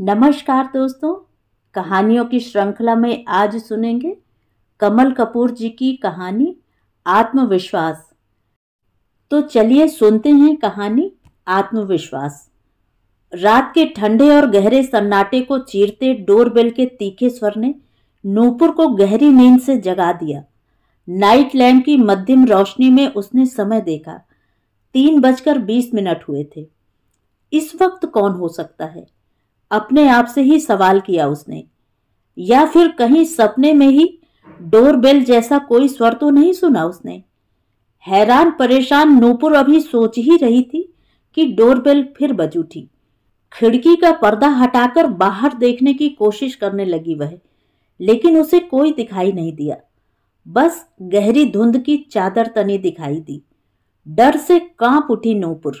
नमस्कार दोस्तों कहानियों की श्रृंखला में आज सुनेंगे कमल कपूर जी की कहानी आत्मविश्वास तो चलिए सुनते हैं कहानी आत्मविश्वास रात के ठंडे और गहरे सन्नाटे को चीरते डोरबेल के तीखे स्वर ने नूपुर को गहरी नींद से जगा दिया नाइट लैम्प की मध्यम रोशनी में उसने समय देखा तीन बजकर बीस मिनट हुए थे इस वक्त कौन हो सकता है अपने आप से ही सवाल किया उसने या फिर कहीं सपने में ही डोरबेल जैसा कोई स्वर तो नहीं सुना उसने हैरान परेशान नूपुर अभी सोच ही रही थी कि डोरबेल फिर बज उठी खिड़की का पर्दा हटाकर बाहर देखने की कोशिश करने लगी वह लेकिन उसे कोई दिखाई नहीं दिया बस गहरी धुंध की चादर तनी दिखाई दी डर से कांप उठी नूपुर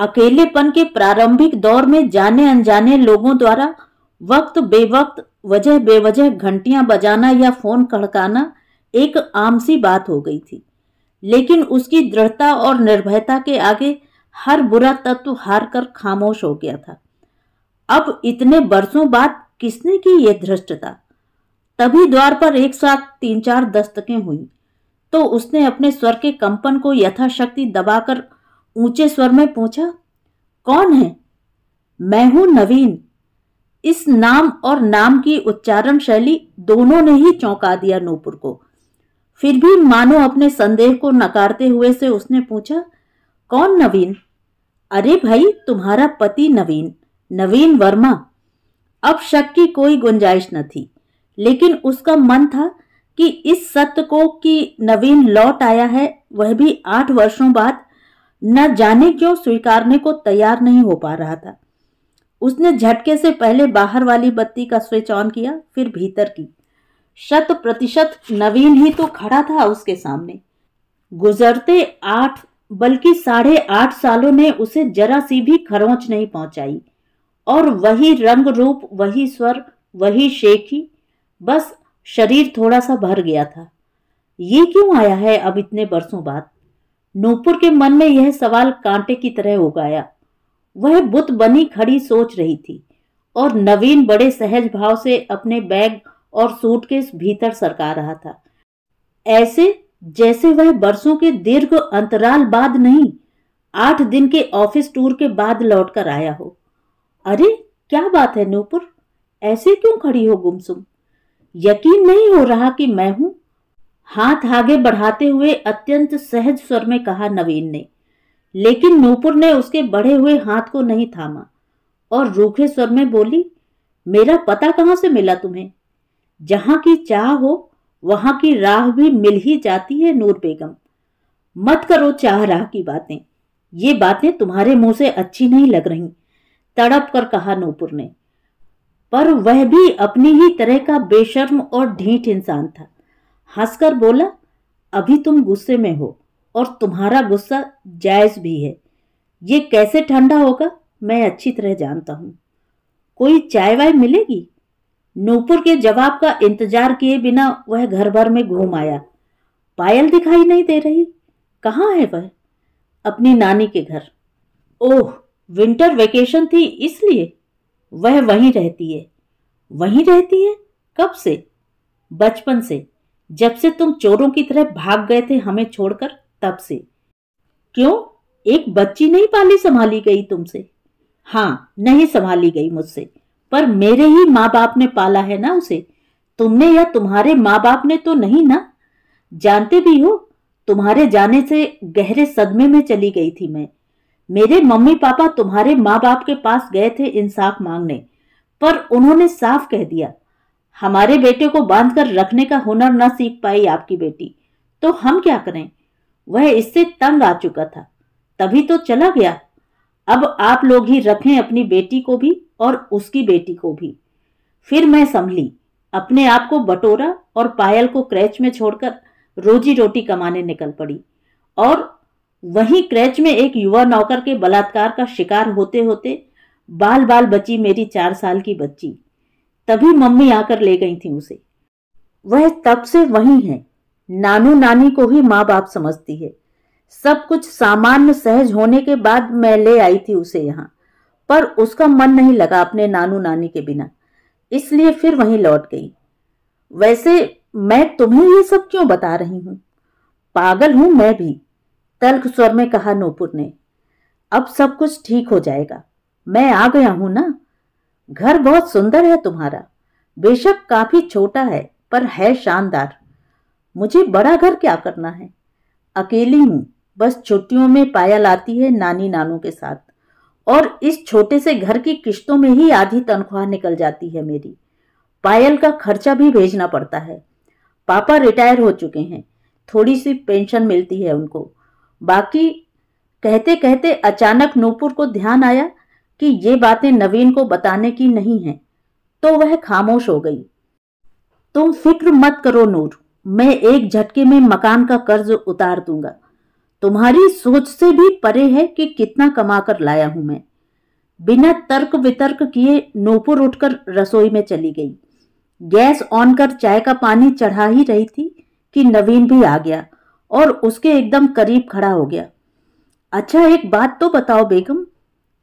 अकेलेपन के प्रारंभिक दौर में जाने अनजाने लोगों द्वारा वक्त बेवक्त वजह बेवजह घंटियां बजाना या फोन खड़काना एक आम सी बात हो गई थी लेकिन उसकी दृढ़ता और निर्भयता के आगे हर बुरा तत्व हार कर खामोश हो गया था अब इतने बरसों बाद किसने की यह धृष्टता तभी द्वार पर एक साथ तीन चार दस्तकें हुई तो उसने अपने स्वर के कंपन को यथाशक्ति दबाकर ऊंचे स्वर में पूछा कौन है मैं हूं नवीन इस नाम और नाम की उच्चारण शैली दोनों ने ही चौंका दिया नूपुर को फिर भी मानो अपने संदेह को नकारते हुए से उसने पूछा कौन नवीन अरे भाई तुम्हारा पति नवीन नवीन वर्मा अब शक की कोई गुंजाइश न थी लेकिन उसका मन था कि इस सत्य को कि नवीन लौट आया है वह भी आठ वर्षों बाद न जाने क्यों स्वीकारने को तैयार नहीं हो पा रहा था उसने झटके से पहले बाहर वाली बत्ती का स्विच ऑन किया फिर भीतर की शत प्रतिशत नवीन ही तो खड़ा था उसके सामने गुजरते आठ बल्कि साढ़े आठ सालों ने उसे जरा सी भी खरोंच नहीं पहुंचाई और वही रंग रूप वही स्वर वही शेखी बस शरीर थोड़ा सा भर गया था ये क्यों आया है अब इतने बरसों बाद नूपुर के मन में यह सवाल कांटे की तरह उगाया वह बुत बनी खड़ी सोच रही थी और नवीन बड़े सहज भाव से अपने बैग और सूटकेस भीतर सरका रहा था ऐसे जैसे वह बरसों के दीर्घ अंतराल बाद नहीं आठ दिन के ऑफिस टूर के बाद लौट कर आया हो अरे क्या बात है नूपुर ऐसे क्यों खड़ी हो गुमसुम यकीन नहीं हो रहा कि मैं हूं हाथ आगे बढ़ाते हुए अत्यंत सहज स्वर में कहा नवीन ने लेकिन नूपुर ने उसके बढ़े हुए हाथ को नहीं थामा और रूखे स्वर में बोली मेरा पता कहां से मिला तुम्हें जहां की चाह हो वहां की राह भी मिल ही जाती है नूर बेगम मत करो चाह राह की बातें ये बातें तुम्हारे मुंह से अच्छी नहीं लग रही तड़प कर कहा नूपुर ने पर वह भी अपनी ही तरह का बेशर्म और ढीठ इंसान था हंसकर बोला अभी तुम गुस्से में हो और तुम्हारा गुस्सा जायज भी है ये कैसे ठंडा होगा मैं अच्छी तरह जानता हूँ कोई चाय वाय मिलेगी नूपुर के जवाब का इंतजार किए बिना वह घर भर में घूम आया पायल दिखाई नहीं दे रही कहाँ है वह अपनी नानी के घर ओह विंटर वेकेशन थी इसलिए वह वहीं रहती है वहीं रहती है कब से बचपन से जब से तुम चोरों की तरह भाग गए थे हमें छोड़कर तब से क्यों एक बच्ची नहीं पाली संभाली गई तुमसे हाँ नहीं संभाली गई मुझसे पर मेरे ही माँ बाप ने पाला है ना उसे तुमने या तुम्हारे माँ बाप ने तो नहीं ना जानते भी हो तुम्हारे जाने से गहरे सदमे में चली गई थी मैं मेरे मम्मी पापा तुम्हारे माँ बाप के पास गए थे इंसाफ मांगने पर उन्होंने साफ कह दिया हमारे बेटे को बांध कर रखने का हुनर न सीख पाई आपकी बेटी तो हम क्या करें वह इससे तंग आ चुका था तभी तो चला गया अब आप लोग ही रखें अपनी बेटी को भी और उसकी बेटी को भी फिर मैं संभली अपने आप को बटोरा और पायल को क्रैच में छोड़कर रोजी रोटी कमाने निकल पड़ी और वहीं क्रैच में एक युवा नौकर के बलात्कार का शिकार होते होते बाल बाल बची मेरी चार साल की बच्ची तभी मम्मी आकर ले गई थी उसे वह तब से वही है नानू नानी को ही माँ बाप समझती है सब कुछ सामान्य सहज होने के बाद मैं ले आई थी उसे यहाँ पर उसका मन नहीं लगा अपने नानू नानी के बिना इसलिए फिर वहीं लौट गई वैसे मैं तुम्हें ये सब क्यों बता रही हूं पागल हूं मैं भी तल्ख स्वर में कहा नोपुर ने अब सब कुछ ठीक हो जाएगा मैं आ गया हूं ना घर बहुत सुंदर है तुम्हारा बेशक काफी छोटा है पर है शानदार मुझे बड़ा घर क्या करना है अकेली हूँ बस छुट्टियों में पायल आती है नानी नानों के साथ और इस छोटे से घर की किश्तों में ही आधी तनख्वाह निकल जाती है मेरी पायल का खर्चा भी भेजना पड़ता है पापा रिटायर हो चुके हैं थोड़ी सी पेंशन मिलती है उनको बाकी कहते कहते अचानक नूपुर को ध्यान आया कि ये बातें नवीन को बताने की नहीं है तो वह खामोश हो गई तुम फिक्र मत करो नूर मैं एक झटके में मकान का कर्ज उतार दूंगा तुम्हारी सोच से भी परे है कि कितना कमा कर लाया हूं मैं बिना तर्क वितर्क किए नूपुर उठकर रसोई में चली गई गैस ऑन कर चाय का पानी चढ़ा ही रही थी कि नवीन भी आ गया और उसके एकदम करीब खड़ा हो गया अच्छा एक बात तो बताओ बेगम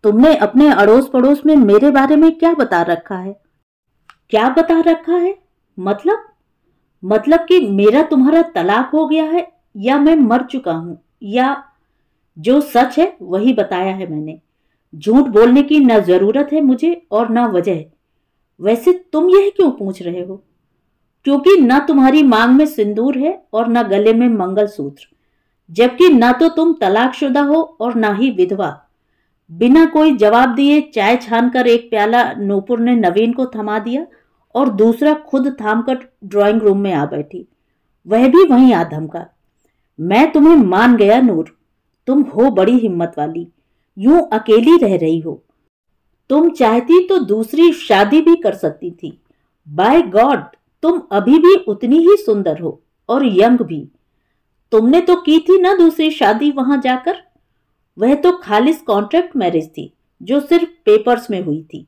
तुमने अपने अड़ोस पड़ोस में मेरे बारे में क्या बता रखा है क्या बता रखा है मतलब मतलब कि मेरा तुम्हारा तलाक हो गया है या मैं मर चुका हूं या जो सच है वही बताया है मैंने झूठ बोलने की ना जरूरत है मुझे और ना वजह वैसे तुम यह क्यों पूछ रहे हो क्योंकि ना तुम्हारी मांग में सिंदूर है और ना गले में मंगलसूत्र जबकि ना तो तुम तलाकशुदा हो और ना ही विधवा बिना कोई जवाब दिए चाय छानकर एक प्याला नूपुर ने नवीन को थमा दिया और दूसरा खुद थामकर ड्राइंग रूम में आ बैठी वह भी वहीं आ धमका मैं तुम्हें मान गया नूर तुम हो बड़ी हिम्मत वाली यूं अकेली रह रही हो तुम चाहती तो दूसरी शादी भी कर सकती थी बाय गॉड तुम अभी भी उतनी ही सुंदर हो और यंग भी तुमने तो की थी ना दूसरी शादी वहां जाकर वह तो खालिश कॉन्ट्रैक्ट मैरिज थी जो सिर्फ पेपर्स में हुई थी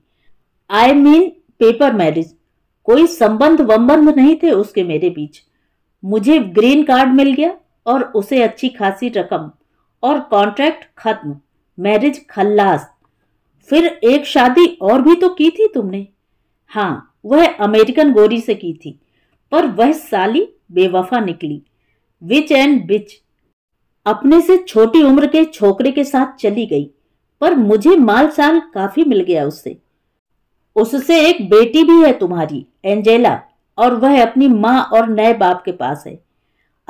I I mean mean, paper marriage कोई संबंध वंबंध नहीं थे उसके मेरे बीच मुझे ग्रीन कार्ड मिल गया और उसे अच्छी खासी रकम और कॉन्ट्रैक्ट खत्म मैरिज खल्लास फिर एक शादी और भी तो की थी तुमने हाँ वह अमेरिकन गोरी से की थी पर वह साली बेवफा निकली विच एंड बिच अपने से छोटी उम्र के छोकरे के साथ चली गई पर मुझे माल साल काफी मिल गया उससे उससे एक बेटी भी है तुम्हारी एंजेला और वह अपनी माँ और नए बाप के पास है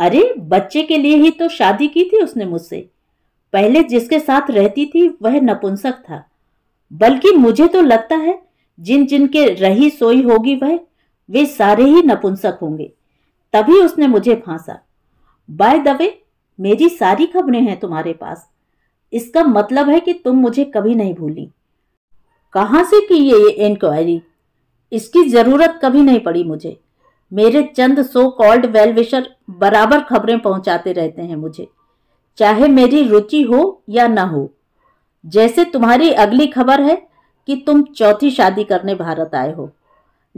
अरे बच्चे के लिए ही तो शादी की थी उसने मुझसे पहले जिसके साथ रहती थी वह नपुंसक था बल्कि मुझे तो लगता है जिन जिन के रही सोई होगी वह वे सारे ही नपुंसक होंगे तभी उसने मुझे फांसा बाय द वे मेरी सारी खबरें हैं तुम्हारे पास इसका मतलब है कि तुम मुझे कभी नहीं भूली कहाँ से की ये ये इंक्वायरी इसकी ज़रूरत कभी नहीं पड़ी मुझे मेरे चंद सो कॉल्ड वेलविशर बराबर खबरें पहुंचाते रहते हैं मुझे चाहे मेरी रुचि हो या ना हो जैसे तुम्हारी अगली खबर है कि तुम चौथी शादी करने भारत आए हो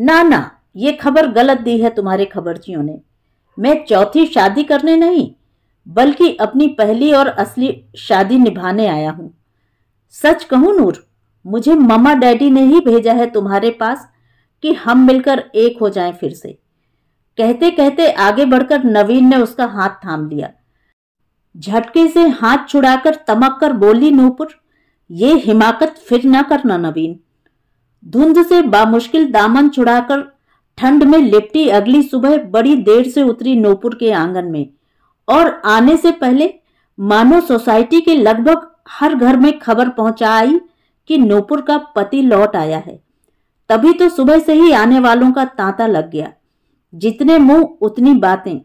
ना ना ये खबर गलत दी है तुम्हारे खबरचियों ने मैं चौथी शादी करने नहीं बल्कि अपनी पहली और असली शादी निभाने आया हूँ सच कहूँ नूर मुझे मम्मा डैडी ने ही भेजा है तुम्हारे पास कि हम मिलकर एक हो जाएं फिर से कहते कहते आगे बढ़कर नवीन ने उसका हाथ थाम लिया झटके से हाथ छुड़ाकर तमक कर बोली नूपुर ये हिमाकत फिर ना करना नवीन धुंध से बामुश्किल दामन छुड़ाकर ठंड में लिपटी अगली सुबह बड़ी देर से उतरी नूपुर के आंगन में और आने से पहले मानव सोसाइटी के लगभग हर घर में खबर पहुंचा आई कि नूपुर का पति लौट आया है तभी तो सुबह से ही आने वालों का तांता लग गया जितने मुंह उतनी बातें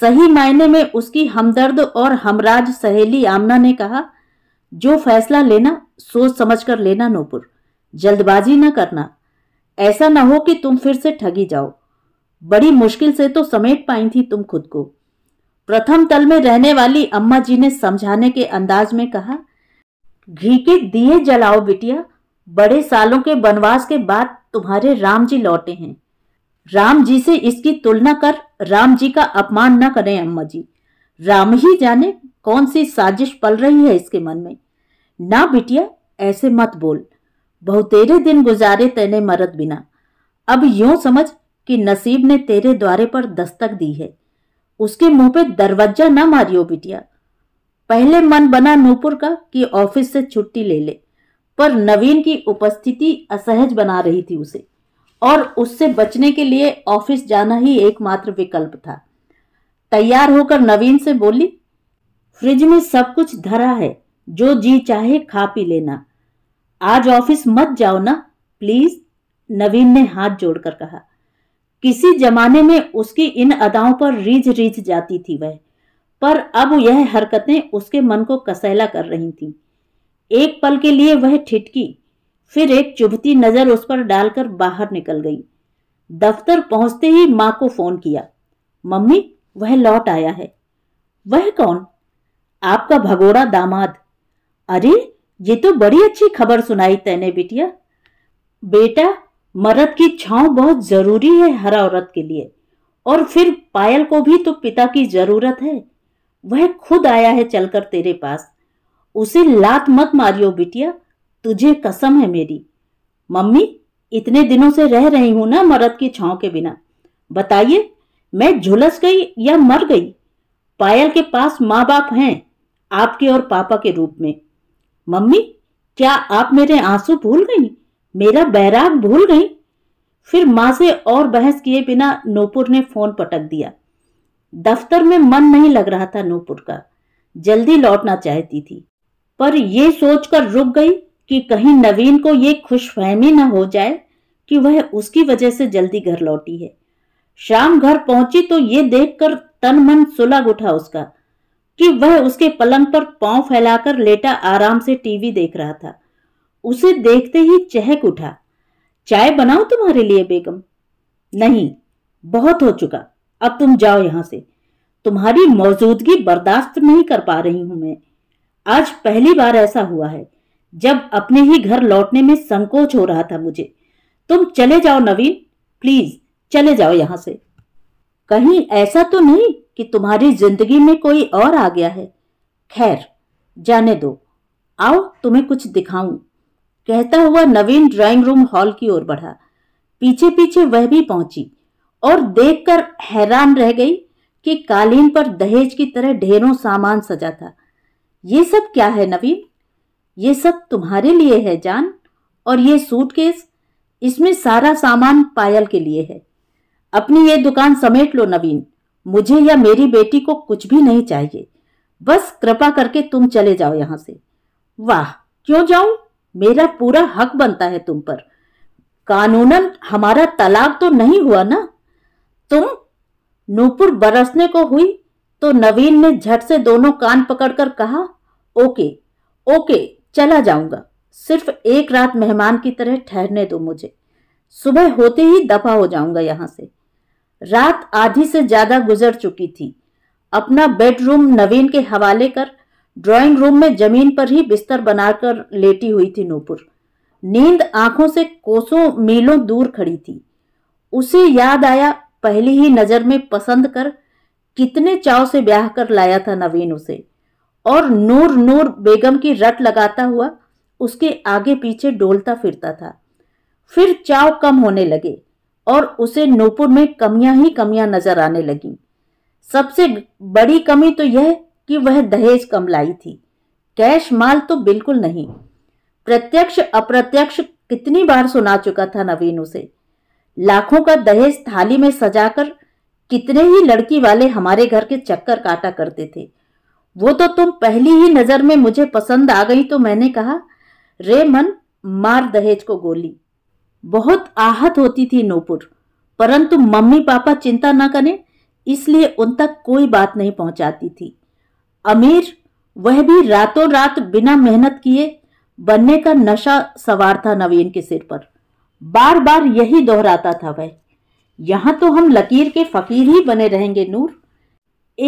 सही मायने में उसकी हमदर्द और हमराज सहेली आमना ने कहा जो फैसला लेना सोच समझ कर लेना नूपुर जल्दबाजी न करना ऐसा न हो कि तुम फिर से ठगी जाओ बड़ी मुश्किल से तो समेट पाई थी तुम खुद को प्रथम तल में रहने वाली अम्मा जी ने समझाने के अंदाज में कहा घी के दिए जलाओ बिटिया बड़े सालों के वनवास के बाद तुम्हारे राम जी लौटे हैं राम जी से इसकी तुलना कर राम जी का अपमान न करें अम्मा जी राम ही जाने कौन सी साजिश पल रही है इसके मन में ना बिटिया ऐसे मत बोल बहुतेरे दिन गुजारे तेने मरद बिना अब यूं समझ कि नसीब ने तेरे द्वारे पर दस्तक दी है उसके मुंह पे दरवाजा ना मारियो बिटिया पहले मन बना नूपुर का कि ऑफिस से छुट्टी ले ले पर नवीन की उपस्थिति असहज बना रही थी उसे और उससे बचने के लिए ऑफिस जाना ही एकमात्र विकल्प था तैयार होकर नवीन से बोली फ्रिज में सब कुछ धरा है जो जी चाहे खा पी लेना आज ऑफिस मत जाओ ना प्लीज नवीन ने हाथ जोड़कर कहा किसी जमाने में उसकी इन अदाओं पर रीझ रीझ जाती थी वह पर अब यह हरकतें उसके मन को कसैला कर रही थीं एक पल के लिए वह ठिठकी फिर एक चुभती नज़र उस पर डालकर बाहर निकल गई दफ्तर पहुंचते ही माँ को फोन किया मम्मी वह लौट आया है वह कौन आपका भगोड़ा दामाद अरे ये तो बड़ी अच्छी खबर सुनाई तैने बिटिया बेटा मर्द की छाँव बहुत जरूरी है हर औरत के लिए और फिर पायल को भी तो पिता की जरूरत है वह खुद आया है चलकर तेरे पास उसे लात मत मारियो बिटिया तुझे कसम है मेरी मम्मी इतने दिनों से रह रही हूं ना मर्द की छाँव के बिना बताइए मैं झुलस गई या मर गई पायल के पास माँ बाप हैं आपके और पापा के रूप में मम्मी क्या आप मेरे आंसू भूल गई मेरा बैराग भूल गई फिर माँ से और बहस किए बिना नूपुर ने फोन पटक दिया दफ्तर में मन नहीं लग रहा था नूपुर का जल्दी लौटना चाहती थी पर यह सोचकर रुक गई कि कहीं नवीन को ये खुशफहमी न हो जाए कि वह उसकी वजह से जल्दी घर लौटी है शाम घर पहुंची तो ये देखकर तन मन सुलग उठा उसका कि वह उसके पलंग पर पांव फैलाकर लेटा आराम से टीवी देख रहा था उसे देखते ही चहक उठा चाय बनाओ तुम्हारे लिए बेगम नहीं बहुत हो चुका अब तुम जाओ यहां से तुम्हारी मौजूदगी बर्दाश्त नहीं कर पा रही हूं मैं आज पहली बार ऐसा हुआ है जब अपने ही घर लौटने में संकोच हो रहा था मुझे तुम चले जाओ नवीन प्लीज चले जाओ यहां से कहीं ऐसा तो नहीं कि तुम्हारी जिंदगी में कोई और आ गया है खैर जाने दो आओ तुम्हें कुछ दिखाऊं कहता हुआ नवीन ड्राइंग रूम हॉल की ओर बढ़ा पीछे पीछे वह भी पहुंची और देखकर हैरान रह गई कि कालीन पर दहेज की तरह ढेरों सामान सजा था ये सब क्या है नवीन ये सब तुम्हारे लिए है जान और ये सूटकेस इसमें सारा सामान पायल के लिए है अपनी ये दुकान समेट लो नवीन मुझे या मेरी बेटी को कुछ भी नहीं चाहिए बस कृपा करके तुम चले जाओ यहाँ से वाह क्यों जाऊं मेरा पूरा हक बनता है तुम पर कानूनन हमारा तलाक तो नहीं हुआ ना तुम नूपुर बरसने को हुई तो नवीन ने झट से दोनों कान पकड़कर कहा ओके ओके चला जाऊंगा सिर्फ एक रात मेहमान की तरह ठहरने दो मुझे सुबह होते ही दफा हो जाऊंगा यहां से रात आधी से ज्यादा गुजर चुकी थी अपना बेडरूम नवीन के हवाले कर ड्राइंग रूम में जमीन पर ही बिस्तर बनाकर लेटी हुई थी नूपुर नींद आंखों से कोसों मीलों दूर खड़ी थी उसे याद आया पहली ही नजर में पसंद कर कितने चाव से ब्याह कर लाया था नवीन उसे और नूर नूर बेगम की रट लगाता हुआ उसके आगे पीछे डोलता फिरता था फिर चाव कम होने लगे और उसे नूपुर में कमियां ही कमियां नजर आने लगी सबसे बड़ी कमी तो यह कि वह दहेज कम लाई थी कैश माल तो बिल्कुल नहीं प्रत्यक्ष अप्रत्यक्ष कितनी बार सुना चुका था नवीन उसे लाखों का दहेज थाली में सजाकर कितने ही लड़की वाले हमारे घर के चक्कर काटा करते थे वो तो तुम पहली ही नजर में मुझे पसंद आ गई तो मैंने कहा रे मन मार दहेज को गोली बहुत आहत होती थी नूपुर परंतु मम्मी पापा चिंता न करें इसलिए उन तक कोई बात नहीं पहुंचाती थी अमीर वह भी रातों रात बिना मेहनत किए बनने का नशा सवार था नवीन के सिर पर बार बार यही दोहराता था वह यहाँ तो हम लकीर के फकीर ही बने रहेंगे नूर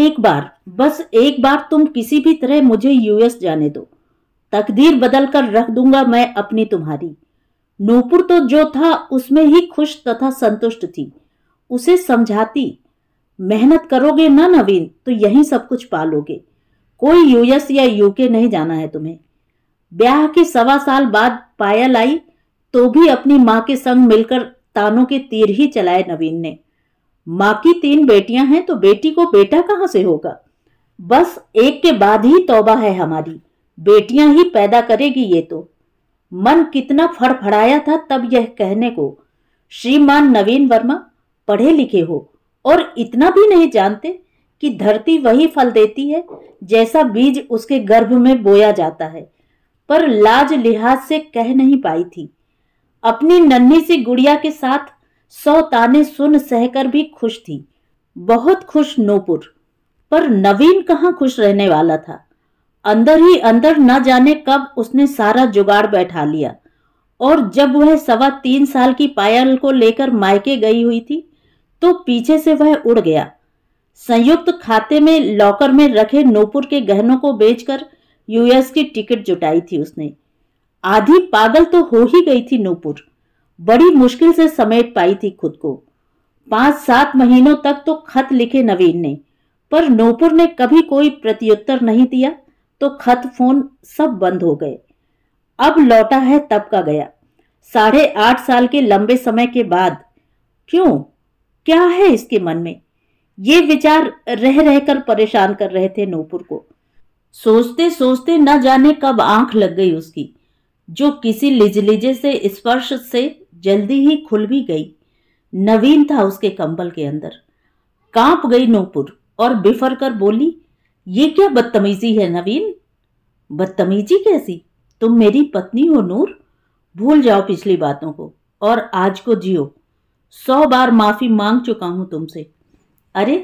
एक बार बस एक बार तुम किसी भी तरह मुझे यूएस जाने दो तकदीर बदल कर रख दूंगा मैं अपनी तुम्हारी नूपुर तो जो था उसमें ही खुश तथा संतुष्ट थी उसे समझाती मेहनत करोगे ना नवीन तो यही सब कुछ पालोगे कोई यूएस या यूके नहीं जाना है तुम्हें ब्याह के सवा साल बाद पायल आई तो भी अपनी माँ के संग मिलकर तानों के तीर ही चलाए नवीन ने माँ की तीन बेटियां हैं तो बेटी को बेटा कहाँ से होगा बस एक के बाद ही तौबा है हमारी बेटियां ही पैदा करेगी ये तो मन कितना फड़फड़ाया था तब यह कहने को श्रीमान नवीन वर्मा पढ़े लिखे हो और इतना भी नहीं जानते कि धरती वही फल देती है जैसा बीज उसके गर्भ में बोया जाता है पर लाज लिहाज से कह नहीं पाई थी अपनी नन्ही सी गुड़िया के साथ सौ ताने सुन सहकर भी खुश थी बहुत खुश नोपुर पर नवीन कहाँ खुश रहने वाला था अंदर ही अंदर न जाने कब उसने सारा जुगाड़ बैठा लिया और जब वह सवा तीन साल की पायल को लेकर मायके गई हुई थी तो पीछे से वह उड़ गया संयुक्त खाते में लॉकर में रखे नोपुर के गहनों को बेचकर यूएस की टिकट जुटाई थी उसने आधी पागल तो हो ही गई थी नूपुर बड़ी मुश्किल से समेट पाई थी खुद को पांच सात महीनों तक तो खत लिखे नवीन ने पर नूपुर ने कभी कोई प्रत्युत्तर नहीं दिया तो खत फोन सब बंद हो गए अब लौटा है तब का गया साढ़े आठ साल के लंबे समय के बाद क्यों क्या है इसके मन में ये विचार रह रहकर परेशान कर रहे थे नूपुर को सोचते सोचते न जाने कब आंख लग गई उसकी जो किसी लिजलिजे से स्पर्श से जल्दी ही खुल भी गई नवीन था उसके कंबल के अंदर कांप गई नूपुर और बिफर कर बोली ये क्या बदतमीजी है नवीन बदतमीजी कैसी तुम मेरी पत्नी हो नूर भूल जाओ पिछली बातों को और आज को जियो सौ बार माफी मांग चुका हूं तुमसे अरे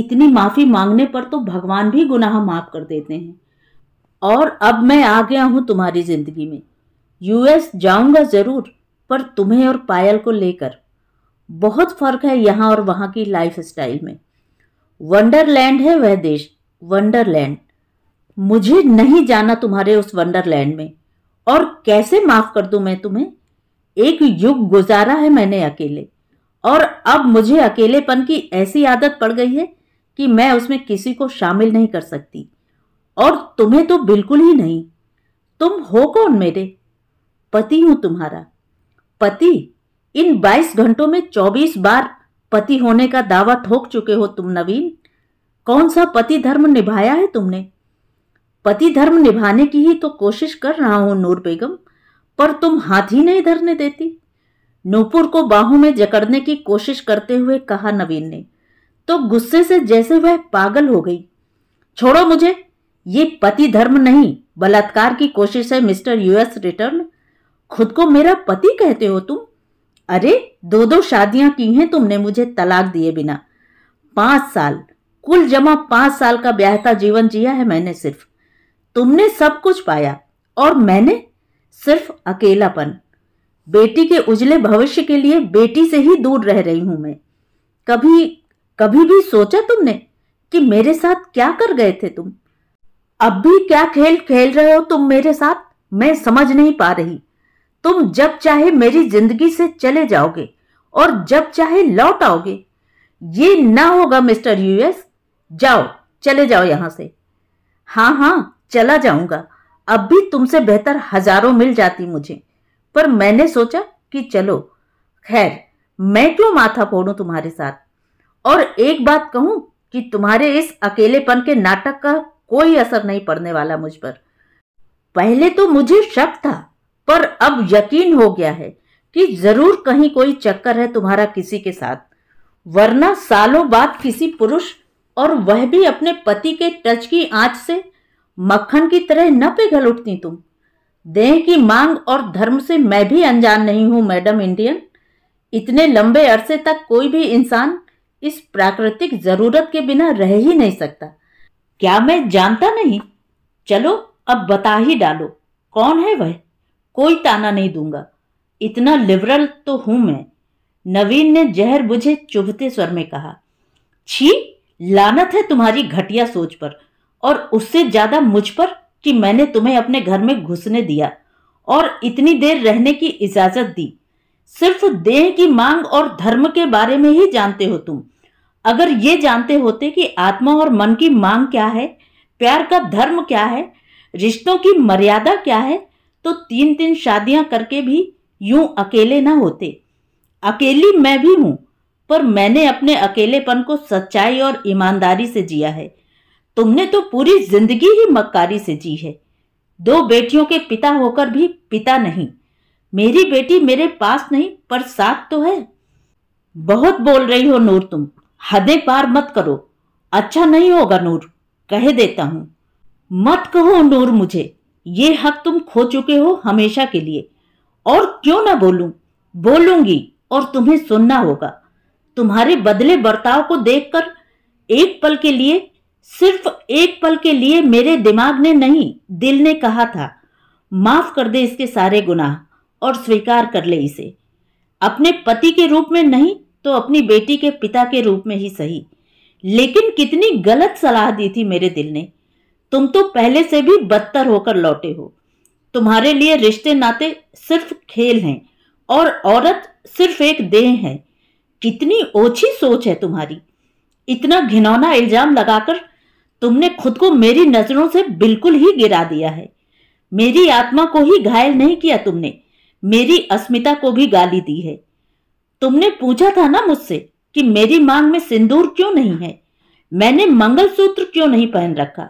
इतनी माफ़ी मांगने पर तो भगवान भी गुनाह माफ़ कर देते हैं और अब मैं आ गया हूँ तुम्हारी ज़िंदगी में यूएस जाऊँगा ज़रूर पर तुम्हें और पायल को लेकर बहुत फ़र्क है यहाँ और वहाँ की लाइफ स्टाइल में वंडरलैंड है वह देश वंडरलैंड मुझे नहीं जाना तुम्हारे उस वंडरलैंड में और कैसे माफ़ कर दूँ मैं तुम्हें एक युग गुजारा है मैंने अकेले और अब मुझे अकेलेपन की ऐसी आदत पड़ गई है कि मैं उसमें किसी को शामिल नहीं कर सकती और तुम्हें तो बिल्कुल ही नहीं तुम हो कौन मेरे पति हूं तुम्हारा पति इन बाईस घंटों में चौबीस बार पति होने का दावा ठोक चुके हो तुम नवीन कौन सा पति धर्म निभाया है तुमने पति धर्म निभाने की ही तो कोशिश कर रहा हूं नूर बेगम पर तुम हाथ ही नहीं धरने देती नूपुर को बाहों में जकड़ने की कोशिश करते हुए कहा नवीन ने तो गुस्से से जैसे वह पागल हो गई छोड़ो मुझे ये पति धर्म नहीं बलात्कार की कोशिश है मिस्टर यूएस रिटर्न खुद को मेरा पति कहते हो तुम अरे दो दो शादियां की हैं तुमने मुझे तलाक दिए बिना पांच साल कुल जमा पांच साल का ब्याह का जीवन जिया है मैंने सिर्फ तुमने सब कुछ पाया और मैंने सिर्फ अकेलापन बेटी के उजले भविष्य के लिए बेटी से ही दूर रह रही हूं मैं कभी कभी भी सोचा तुमने कि मेरे साथ क्या कर गए थे तुम अब भी क्या खेल खेल रहे हो तुम मेरे साथ मैं समझ नहीं पा रही तुम जब चाहे मेरी जिंदगी से चले जाओगे और जब चाहे लौट आओगे ये ना होगा मिस्टर यूएस जाओ चले जाओ यहां से हाँ हाँ चला जाऊंगा अब भी तुमसे बेहतर हजारों मिल जाती मुझे पर मैंने सोचा कि चलो खैर मैं क्यों माथा फोड़ू तुम्हारे साथ और एक बात कहूं कि तुम्हारे इस अकेलेपन के नाटक का कोई असर नहीं पड़ने वाला मुझ पर पहले तो मुझे शक था पर अब यकीन हो गया है कि जरूर कहीं कोई चक्कर है तुम्हारा किसी के साथ वरना सालों बाद किसी पुरुष और वह भी अपने पति के टच की आंच से मक्खन की तरह न पिघल उठती तुम देह की मांग और धर्म से मैं भी अनजान नहीं हूं मैडम इंडियन इतने लंबे अरसे तक कोई भी इंसान इस प्राकृतिक जरूरत के बिना रह ही नहीं सकता क्या मैं जानता नहीं चलो अब बता ही डालो कौन है वह कोई ताना नहीं दूंगा इतना लिबरल तो हूं मैं नवीन ने जहर बुझे चुभते स्वर में कहा छी लानत है तुम्हारी घटिया सोच पर और उससे ज्यादा मुझ पर कि मैंने तुम्हें अपने घर में घुसने दिया और इतनी देर रहने की इजाजत दी सिर्फ देह की मांग और धर्म के बारे में ही जानते हो तुम अगर ये जानते होते कि आत्मा और मन की मांग क्या है प्यार का धर्म क्या है रिश्तों की मर्यादा क्या है तो तीन तीन शादियां करके भी यूं अकेले ना होते अकेली मैं भी हूं पर मैंने अपने अकेलेपन को सच्चाई और ईमानदारी से जिया है तुमने तो पूरी जिंदगी ही मक्कारी से जी है दो बेटियों के पिता होकर भी पिता नहीं मेरी बेटी मेरे पास नहीं पर साथ तो है बहुत बोल रही हो नूर तुम हदे पार मत करो अच्छा नहीं होगा नूर कह देता हूँ मत कहो नूर मुझे ये हक तुम खो चुके हो हमेशा के लिए और क्यों ना बोलूं बोलूंगी और तुम्हें सुनना होगा तुम्हारे बदले बर्ताव को देखकर एक पल के लिए सिर्फ एक पल के लिए मेरे दिमाग ने नहीं दिल ने कहा था माफ कर दे इसके सारे गुनाह और स्वीकार कर ले इसे अपने पति के रूप में नहीं तो अपनी बेटी के पिता के रूप में ही सही लेकिन कितनी गलत सलाह दी थी मेरे दिल ने तुम तो पहले से भी बदतर होकर लौटे हो तुम्हारे लिए रिश्ते नाते सिर्फ खेल हैं और औरत सिर्फ एक देह है कितनी ओछी सोच है तुम्हारी इतना घिनौना इल्जाम लगाकर तुमने खुद को मेरी नजरों से बिल्कुल ही गिरा दिया है मेरी आत्मा को ही घायल नहीं किया तुमने मेरी अस्मिता को भी गाली दी है तुमने पूछा था ना मुझसे कि मेरी मांग में सिंदूर क्यों नहीं है मैंने मंगलसूत्र क्यों नहीं पहन रखा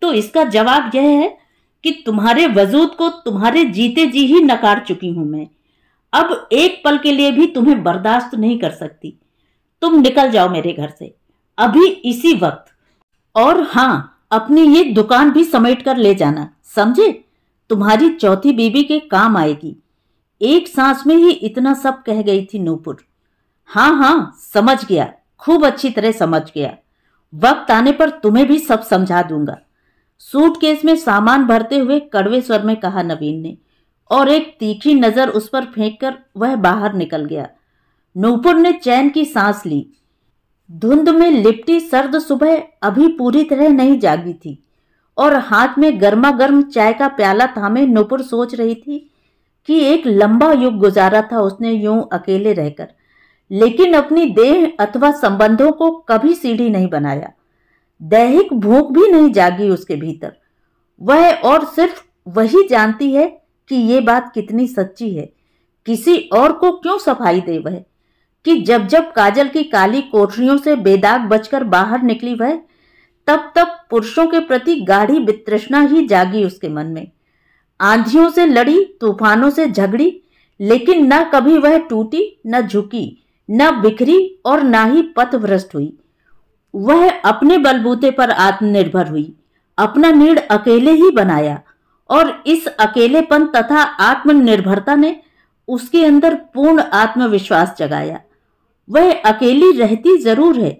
तो इसका जवाब यह है कि तुम्हारे वजूद को तुम्हारे जीते जी ही नकार चुकी हूं मैं अब एक पल के लिए भी तुम्हें बर्दाश्त नहीं कर सकती तुम निकल जाओ मेरे घर से अभी इसी वक्त और हाँ अपनी ये दुकान भी समेट कर ले जाना समझे तुम्हारी चौथी बीबी के काम आएगी एक सांस में ही इतना सब कह गई थी नूपुर हाँ हाँ समझ गया खूब अच्छी तरह समझ गया वक्त आने पर तुम्हें भी सब समझा दूंगा सूटकेस में सामान भरते हुए कड़वे स्वर में कहा नवीन ने और एक तीखी नजर उस पर फेंककर वह बाहर निकल गया नूपुर ने चैन की सांस ली धुंध में लिपटी सर्द सुबह अभी पूरी तरह नहीं जागी थी और हाथ में गर्मा गर्म चाय का प्याला थामे नुपुर सोच रही थी कि एक लंबा युग गुजारा था उसने यूं अकेले रहकर लेकिन अपनी देह अथवा संबंधों को कभी सीढ़ी नहीं बनाया दैहिक भूख भी नहीं जागी उसके भीतर वह और सिर्फ वही जानती है कि ये बात कितनी सच्ची है किसी और को क्यों सफाई दे वह कि जब जब काजल की काली कोठरियों से बेदाग बचकर बाहर निकली वह तब तब पुरुषों के प्रति गाढ़ी वित्रृष्णा ही जागी उसके मन में आंधियों से लड़ी तूफानों से झगड़ी लेकिन न कभी वह टूटी न झुकी न बिखरी और न ही पथभ्रष्ट हुई वह अपने बलबूते पर आत्मनिर्भर हुई अपना नीड़ अकेले ही बनाया और इस अकेलेपन तथा आत्मनिर्भरता ने उसके अंदर पूर्ण आत्मविश्वास जगाया वह अकेली रहती जरूर है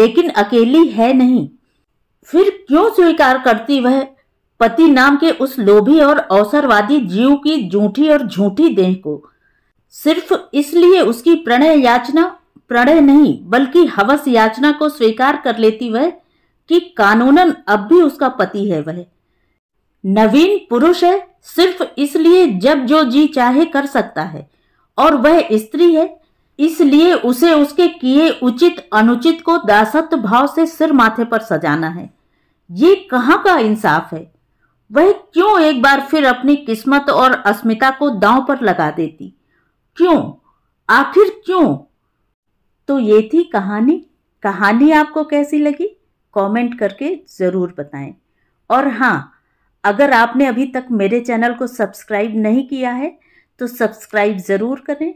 लेकिन अकेली है नहीं फिर क्यों स्वीकार करती वह पति नाम के उस लोभी और अवसरवादी जीव की झूठी और झूठी देह को सिर्फ इसलिए उसकी प्रणय याचना प्रणय नहीं बल्कि हवस याचना को स्वीकार कर लेती वह कि कानूनन अब भी उसका पति है वह नवीन पुरुष है सिर्फ इसलिए जब जो जी चाहे कर सकता है और वह स्त्री है इसलिए उसे उसके किए उचित अनुचित को दासत्व भाव से सिर माथे पर सजाना है ये कहाँ का इंसाफ है वह क्यों एक बार फिर अपनी किस्मत और अस्मिता को दांव पर लगा देती क्यों आखिर क्यों तो ये थी कहानी कहानी आपको कैसी लगी कमेंट करके ज़रूर बताएं और हाँ अगर आपने अभी तक मेरे चैनल को सब्सक्राइब नहीं किया है तो सब्सक्राइब ज़रूर करें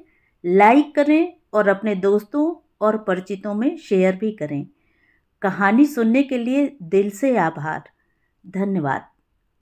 लाइक करें और अपने दोस्तों और परिचितों में शेयर भी करें कहानी सुनने के लिए दिल से आभार धन्यवाद